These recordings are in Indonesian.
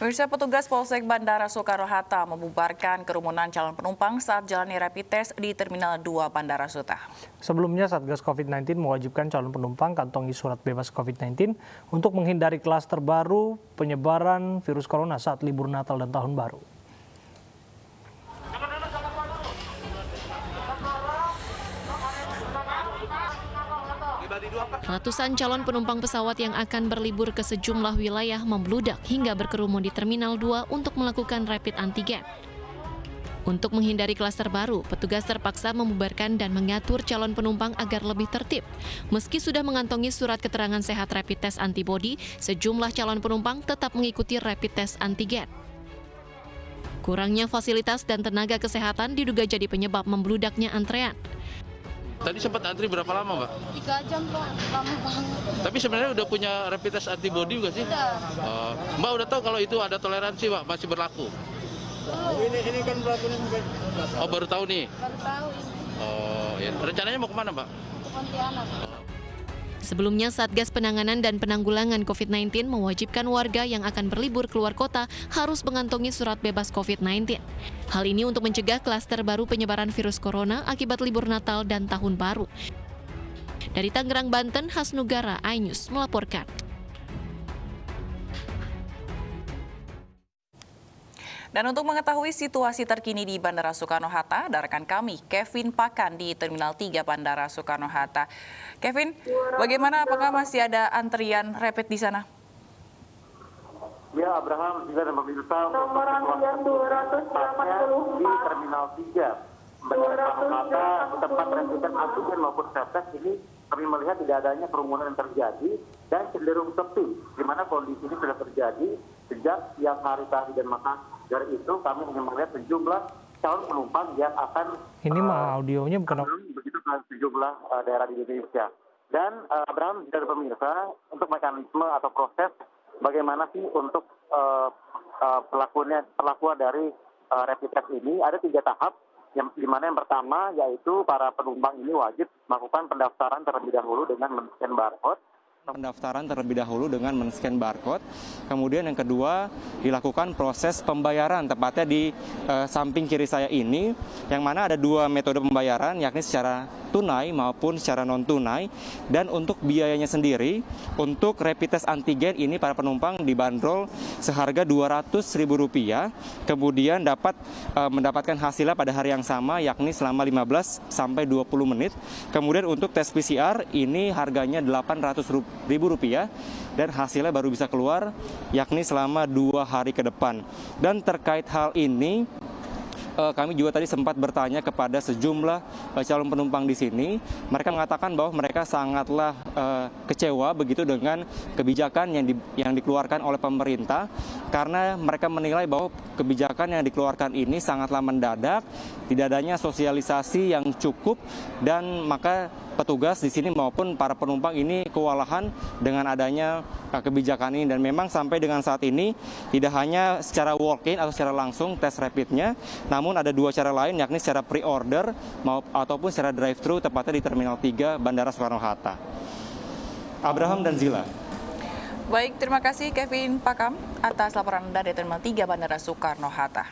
Pemirsa petugas Polsek Bandara Soekarno-Hatta membubarkan kerumunan calon penumpang saat jalani rapid test di Terminal 2 Bandara Suta. Sebelumnya, Satgas COVID-19 mewajibkan calon penumpang kantongi surat bebas COVID-19 untuk menghindari kelas terbaru penyebaran virus corona saat libur Natal dan Tahun Baru. Ratusan calon penumpang pesawat yang akan berlibur ke sejumlah wilayah membludak hingga berkerumun di Terminal 2 untuk melakukan rapid antigen. Untuk menghindari klaster baru, petugas terpaksa membubarkan dan mengatur calon penumpang agar lebih tertib. Meski sudah mengantongi surat keterangan sehat rapid test antibody, sejumlah calon penumpang tetap mengikuti rapid test antigen. Kurangnya fasilitas dan tenaga kesehatan diduga jadi penyebab membludaknya antrean. Tadi sempat antri berapa lama, Mbak? Tiga jam, Pak. Lama banget. Tapi sebenarnya udah punya rapid test antibody juga sih? Udah. Oh. Mbak udah tahu kalau itu ada toleransi, Mbak, masih berlaku? Oh Ini, ini kan berlaku. Oh, baru tahu nih? Baru tahu. ini. Oh, ya. Rencananya mau kemana, Mbak? Ke Pontianak. Oh. Sebelumnya, Satgas Penanganan dan Penanggulangan COVID-19 mewajibkan warga yang akan berlibur keluar kota harus mengantongi surat bebas COVID-19. Hal ini untuk mencegah klaster baru penyebaran virus corona akibat libur Natal dan Tahun Baru. Dari Tangerang, Banten, Hasnugara, iNews melaporkan. Dan untuk mengetahui situasi terkini di Bandara Soekarno-Hatta, ada rekan kami Kevin Pakan di Terminal 3 Bandara Soekarno-Hatta. Kevin, bagaimana apakah masih ada antrian rapid di sana? Ya, Abraham, kita dan pemirsa untuk di Terminal 3. Bandara Soekarno-Hatta, tempat rapid agen maupun satgas ini kami melihat tidak adanya kerumunan yang terjadi dan cenderung sepi, di mana kondisi ini sudah terjadi sejak siang hari tadi dan maka dari itu kami ingin melihat sejumlah calon penumpang yang akan ini uh, mah eh, audionya bukan begitu dengan sejumlah eh, daerah di Indonesia. Dan eh, Abraham dari pemirsa untuk mekanisme atau proses bagaimana sih untuk pelakunya pelaku dari uh, rapid test ini ada tiga tahap yang di mana yang pertama yaitu para penumpang ini wajib melakukan pendaftaran terlebih dahulu dengan men barcode pendaftaran terlebih dahulu dengan men-scan barcode. Kemudian yang kedua dilakukan proses pembayaran tepatnya di uh, samping kiri saya ini yang mana ada dua metode pembayaran yakni secara tunai maupun secara non tunai dan untuk biayanya sendiri untuk rapid test antigen ini para penumpang dibanderol seharga Rp200.000 kemudian dapat e, mendapatkan hasilnya pada hari yang sama yakni selama 15 sampai 20 menit kemudian untuk tes PCR ini harganya Rp800.000 dan hasilnya baru bisa keluar yakni selama dua hari ke depan dan terkait hal ini Eh, kami juga tadi sempat bertanya kepada sejumlah eh, calon penumpang di sini. Mereka mengatakan bahwa mereka sangatlah eh, kecewa begitu dengan kebijakan yang di, yang dikeluarkan oleh pemerintah karena mereka menilai bahwa kebijakan yang dikeluarkan ini sangatlah mendadak, tidak adanya sosialisasi yang cukup dan maka petugas di sini maupun para penumpang ini kewalahan dengan adanya kebijakan ini dan memang sampai dengan saat ini tidak hanya secara walk-in atau secara langsung tes rapidnya, namun namun ada dua cara lain yakni secara pre-order ataupun secara drive-thru tepatnya di Terminal 3 Bandara Soekarno-Hatta. Abraham dan Zila. Baik, terima kasih Kevin Pakam atas laporan Anda dari Terminal 3 Bandara Soekarno-Hatta.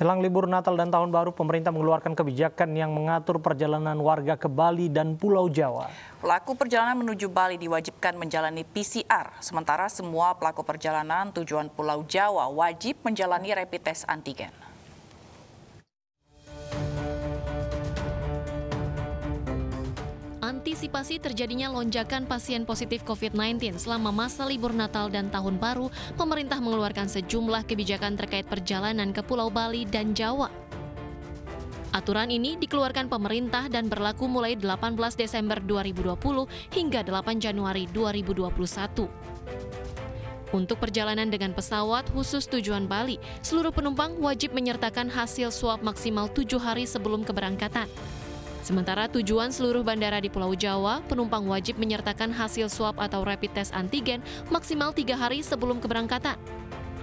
Jelang libur Natal dan Tahun Baru, pemerintah mengeluarkan kebijakan yang mengatur perjalanan warga ke Bali dan Pulau Jawa. Pelaku perjalanan menuju Bali diwajibkan menjalani PCR, sementara semua pelaku perjalanan tujuan Pulau Jawa wajib menjalani rapid test antigen. mengantisipasi terjadinya lonjakan pasien positif COVID-19 selama masa libur Natal dan Tahun Baru, pemerintah mengeluarkan sejumlah kebijakan terkait perjalanan ke Pulau Bali dan Jawa. Aturan ini dikeluarkan pemerintah dan berlaku mulai 18 Desember 2020 hingga 8 Januari 2021. Untuk perjalanan dengan pesawat khusus tujuan Bali, seluruh penumpang wajib menyertakan hasil swab maksimal tujuh hari sebelum keberangkatan. Sementara tujuan seluruh bandara di Pulau Jawa, penumpang wajib menyertakan hasil swab atau rapid test antigen maksimal tiga hari sebelum keberangkatan.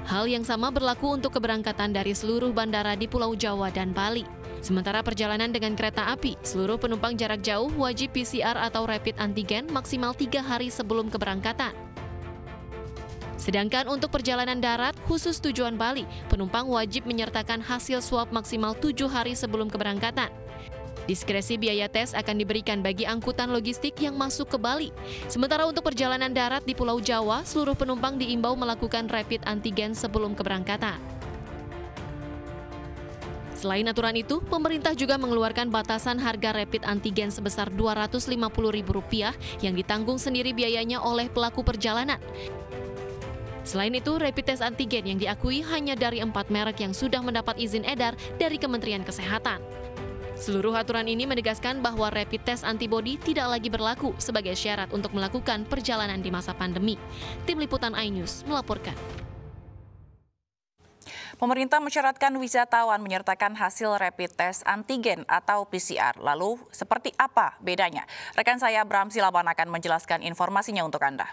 Hal yang sama berlaku untuk keberangkatan dari seluruh bandara di Pulau Jawa dan Bali. Sementara perjalanan dengan kereta api, seluruh penumpang jarak jauh wajib PCR atau rapid antigen maksimal tiga hari sebelum keberangkatan. Sedangkan untuk perjalanan darat khusus tujuan Bali, penumpang wajib menyertakan hasil swab maksimal tujuh hari sebelum keberangkatan. Diskresi biaya tes akan diberikan bagi angkutan logistik yang masuk ke Bali. Sementara untuk perjalanan darat di Pulau Jawa, seluruh penumpang diimbau melakukan rapid antigen sebelum keberangkatan. Selain aturan itu, pemerintah juga mengeluarkan batasan harga rapid antigen sebesar Rp250.000 yang ditanggung sendiri biayanya oleh pelaku perjalanan. Selain itu, rapid test antigen yang diakui hanya dari empat merek yang sudah mendapat izin edar dari Kementerian Kesehatan. Seluruh aturan ini menegaskan bahwa rapid test antibody tidak lagi berlaku sebagai syarat untuk melakukan perjalanan di masa pandemi. Tim Liputan iNews melaporkan. Pemerintah mensyaratkan wisatawan menyertakan hasil rapid test antigen atau PCR. Lalu, seperti apa bedanya? Rekan saya Bram Silaban akan menjelaskan informasinya untuk Anda.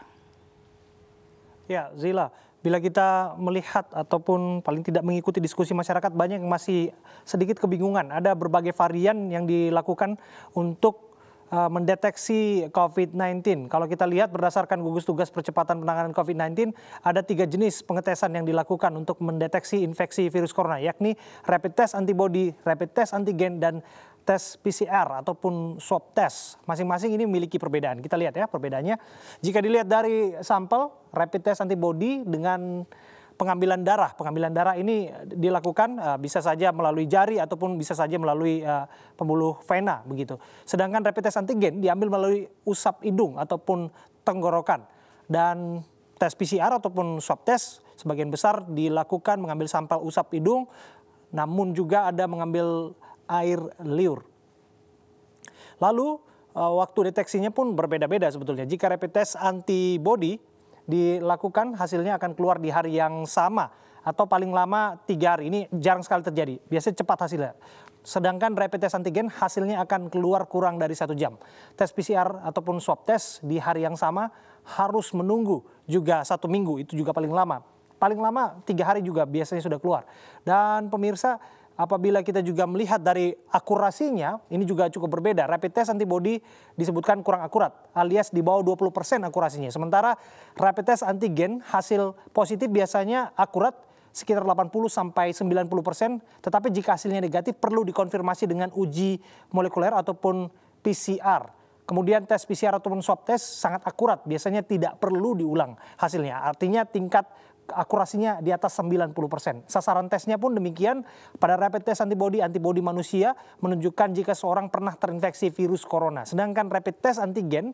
Ya, Zila, bila kita melihat ataupun paling tidak mengikuti diskusi masyarakat banyak yang masih sedikit kebingungan. Ada berbagai varian yang dilakukan untuk uh, mendeteksi COVID-19. Kalau kita lihat berdasarkan gugus tugas percepatan penanganan COVID-19, ada tiga jenis pengetesan yang dilakukan untuk mendeteksi infeksi virus corona, yakni rapid test antibody, rapid test antigen, dan tes PCR ataupun swab test. Masing-masing ini memiliki perbedaan. Kita lihat ya perbedaannya. Jika dilihat dari sampel rapid test antibody dengan pengambilan darah. Pengambilan darah ini dilakukan eh, bisa saja melalui jari ataupun bisa saja melalui eh, pembuluh vena begitu. Sedangkan rapid test antigen diambil melalui usap hidung ataupun tenggorokan. Dan tes PCR ataupun swab test sebagian besar dilakukan mengambil sampel usap hidung namun juga ada mengambil air liur. Lalu eh, waktu deteksinya pun berbeda-beda sebetulnya. Jika rapid test antibody dilakukan hasilnya akan keluar di hari yang sama atau paling lama tiga hari. Ini jarang sekali terjadi. Biasanya cepat hasilnya. Sedangkan rapid test antigen hasilnya akan keluar kurang dari satu jam. Tes PCR ataupun swab test di hari yang sama harus menunggu juga satu minggu. Itu juga paling lama. Paling lama tiga hari juga biasanya sudah keluar. Dan pemirsa apabila kita juga melihat dari akurasinya, ini juga cukup berbeda. Rapid test antibody disebutkan kurang akurat, alias di bawah 20% akurasinya. Sementara rapid test antigen hasil positif biasanya akurat sekitar 80 sampai 90 persen, tetapi jika hasilnya negatif perlu dikonfirmasi dengan uji molekuler ataupun PCR. Kemudian tes PCR ataupun swab test sangat akurat, biasanya tidak perlu diulang hasilnya. Artinya tingkat akurasinya di atas 90%. Sasaran tesnya pun demikian. Pada rapid test antibody, antibody manusia menunjukkan jika seorang pernah terinfeksi virus corona. Sedangkan rapid test antigen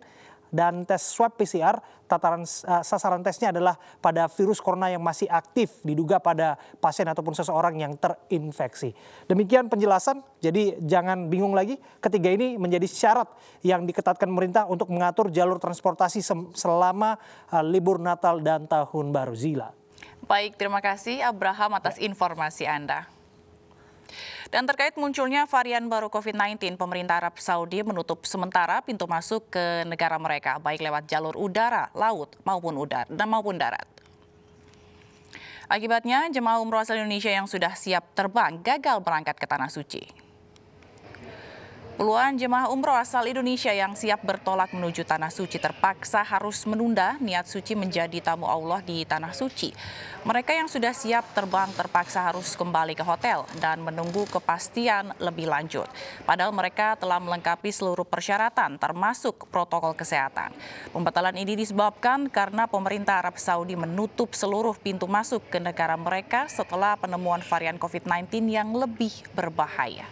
dan tes swab PCR tataran uh, sasaran tesnya adalah pada virus corona yang masih aktif diduga pada pasien ataupun seseorang yang terinfeksi. Demikian penjelasan. Jadi jangan bingung lagi. Ketiga ini menjadi syarat yang diketatkan pemerintah untuk mengatur jalur transportasi selama uh, libur Natal dan Tahun Baru. Zila. Baik, terima kasih Abraham atas ya. informasi Anda. Dan terkait munculnya varian baru COVID-19, pemerintah Arab Saudi menutup sementara pintu masuk ke negara mereka, baik lewat jalur udara, laut, maupun udara, dan maupun darat. Akibatnya, jemaah umroh asal Indonesia yang sudah siap terbang gagal berangkat ke Tanah Suci. Puluhan jemaah umroh asal Indonesia yang siap bertolak menuju Tanah Suci terpaksa harus menunda niat suci menjadi tamu Allah di Tanah Suci. Mereka yang sudah siap terbang terpaksa harus kembali ke hotel dan menunggu kepastian lebih lanjut. Padahal mereka telah melengkapi seluruh persyaratan termasuk protokol kesehatan. Pembatalan ini disebabkan karena pemerintah Arab Saudi menutup seluruh pintu masuk ke negara mereka setelah penemuan varian COVID-19 yang lebih berbahaya.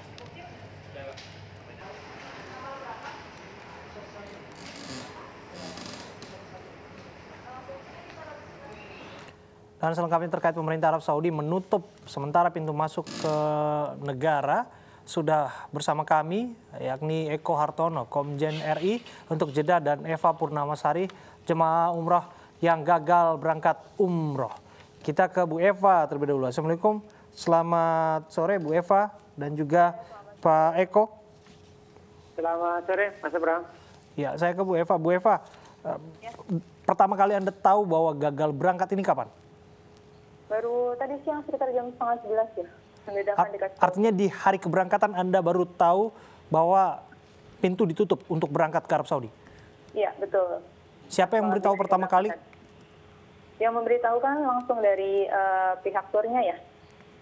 Dan selengkapnya terkait pemerintah Arab Saudi menutup sementara pintu masuk ke negara sudah bersama kami yakni Eko Hartono, Komjen RI untuk jeda dan Eva Purnamasari jemaah umroh yang gagal berangkat umroh. Kita ke Bu Eva terlebih dahulu. Assalamualaikum, selamat sore Bu Eva dan juga Pak Eko. Selamat sore Mas Abraham. Ya, saya ke Bu Eva. Bu Eva, ya. pertama kali Anda tahu bahwa gagal berangkat ini kapan? Baru tadi siang sekitar jam setengah sebelas ya. Art artinya di hari keberangkatan Anda baru tahu bahwa pintu ditutup untuk berangkat ke Arab Saudi? Iya, betul. Siapa yang memberitahu pertama kali? Yang memberitahu kan langsung dari uh, pihak turnya ya.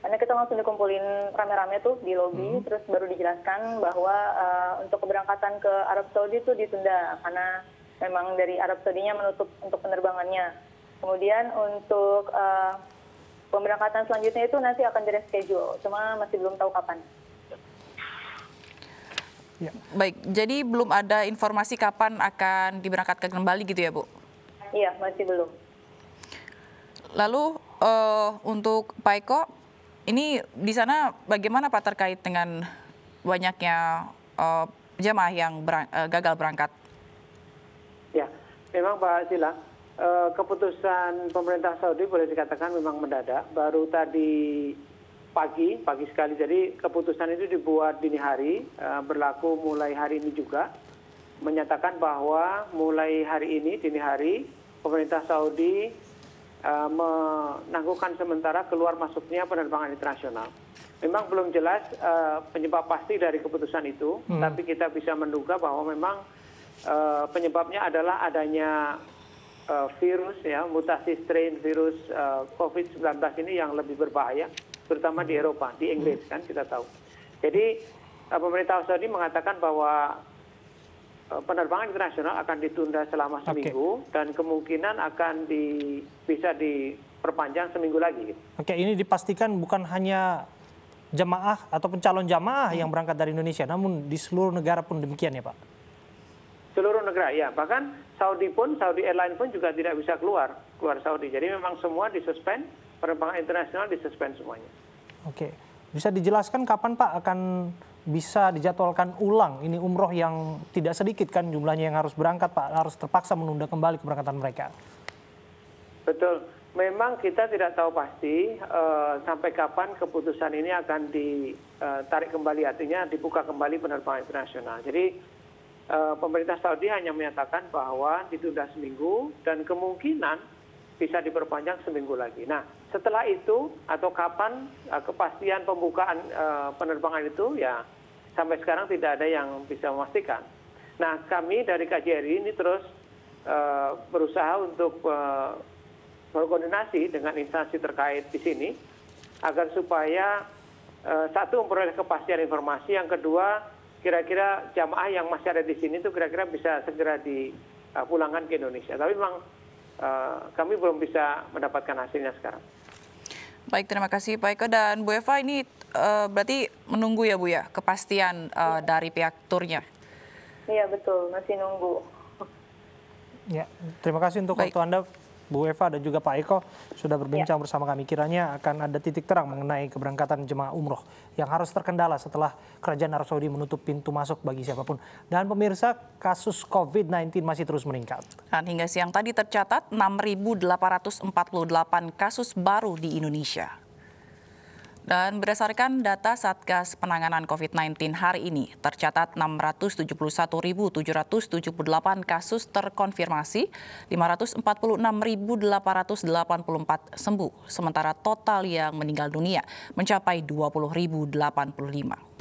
Karena kita langsung dikumpulin rame-rame tuh di lobi, hmm. terus baru dijelaskan bahwa uh, untuk keberangkatan ke Arab Saudi itu ditunda karena memang dari Arab Saudinya menutup untuk penerbangannya. Kemudian untuk uh, Pemberangkatan selanjutnya itu nanti akan di-reschedule, cuma masih belum tahu kapan. Ya. Baik, jadi belum ada informasi kapan akan diberangkatkan kembali gitu ya, Bu? Iya, masih belum. Lalu uh, untuk Pak Eko, ini di sana bagaimana Pak terkait dengan banyaknya uh, jemaah yang berang, uh, gagal berangkat? Ya, memang Pak Sila. Eh, keputusan pemerintah saudi boleh dikatakan memang mendadak baru tadi pagi pagi sekali jadi keputusan itu dibuat dini hari eh, berlaku mulai hari ini juga menyatakan bahwa mulai hari ini dini hari pemerintah saudi eh, menangguhkan sementara keluar masuknya penerbangan internasional memang belum jelas uh, penyebab pasti dari keputusan itu, hmm. tapi kita bisa menduga bahwa memang uh, penyebabnya adalah adanya Eh, virus ya mutasi strain virus eh, COVID-19 ini yang lebih berbahaya terutama di Eropa di Inggris kan kita tahu jadi eh, pemerintah Saudi mengatakan bahwa penerbangan internasional akan ditunda selama seminggu okay. dan kemungkinan akan di, bisa diperpanjang seminggu lagi oke okay, ini dipastikan bukan hanya jemaah atau pencalon jamaah yang berangkat dari Indonesia namun di seluruh negara pun demikian ya Pak seluruh negara ya bahkan Saudi pun, Saudi Airline pun juga tidak bisa keluar, keluar Saudi. Jadi memang semua disuspend, penerbangan internasional disuspend semuanya. Oke, bisa dijelaskan kapan Pak akan bisa dijadwalkan ulang ini umroh yang tidak sedikit kan jumlahnya yang harus berangkat Pak, harus terpaksa menunda kembali keberangkatan mereka. Betul, memang kita tidak tahu pasti uh, sampai kapan keputusan ini akan ditarik eh, kembali, artinya dibuka kembali penerbangan internasional. Jadi Eh, pemerintah saudi hanya menyatakan bahwa ditunda seminggu dan kemungkinan bisa diperpanjang seminggu lagi. Nah, setelah itu atau kapan eh, kepastian pembukaan eh, penerbangan itu ya sampai sekarang tidak ada yang bisa memastikan. Nah, kami dari KJRI ini terus berusaha untuk berkoordinasi dengan instansi terkait di sini agar supaya satu memperoleh kepastian informasi, yang kedua kira-kira jamaah yang masih ada di sini itu kira-kira bisa segera dipulangkan ke Indonesia. Tapi memang uh, kami belum bisa mendapatkan hasilnya sekarang. Baik, terima kasih Pak Eko dan Bu Eva. Ini uh, berarti menunggu ya Bu ya kepastian uh, dari pihak turnya. Iya betul, masih nunggu. Ya, terima kasih untuk Baik. waktu Anda Bu Eva dan juga Pak Eko sudah berbincang ya. bersama kami. Kiranya akan ada titik terang mengenai keberangkatan jemaah umroh yang harus terkendala setelah kerajaan Arab Saudi menutup pintu masuk bagi siapapun. Dan pemirsa, kasus COVID-19 masih terus meningkat. Dan hingga siang tadi tercatat 6.848 kasus baru di Indonesia. Dan berdasarkan data Satgas Penanganan COVID-19 hari ini, tercatat 671.778 kasus terkonfirmasi, 546.884 sembuh, sementara total yang meninggal dunia mencapai 20.085.